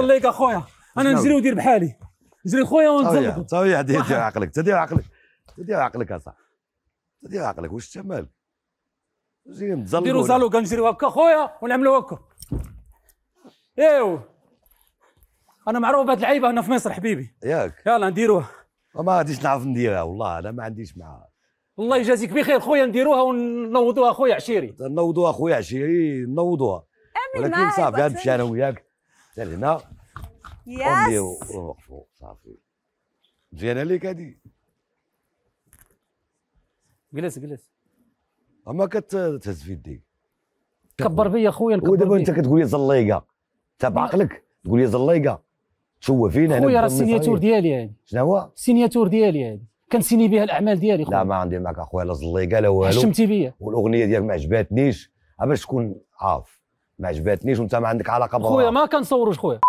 نوصل اخويا انا نجري ودير بحالي نجري خويا ونتزلق صافي دير دير عقلك تدير عقلك تدير عقلك اصاحبي تدير عقلك واش الشمال نجري نتزلق نديرو زالوكا نجريو هكا خويا ونعملو هكا ايوا انا معروف بهاد العيبه هنا في مصر حبيبي ياك يلا نديروها ما غاديش نعرف نديرها والله انا ما عنديش معها الله يجازيك بخير خويا نديروها ونوضوها خويا عشيري نوضوها خويا عشيري نوضوها ولكن صافي غنمشي انا وياك هنا ياس ونوقفو صافي مزيانه ليك هادي جلس جلس اما كتهز في يديك كبر بيا خويا الكبر ودابا انت كتقول لي زليقه انت بعقلك تقول لي زليقه تشوه فينا خويا راه السينياتور ديالي هذه يعني. شنو هو السينياتور ديالي هذه يعني. كنسيني بها الاعمال ديالي خويا لا ما عندي معك اخويا لا زليقه لا والو حشمتي بيا والاغنيه ديالك ما عجباتنيش باش تكون عارف ما عجبتنيش وانت ما عندك علاقه بها خويا ما كنصوروش خويا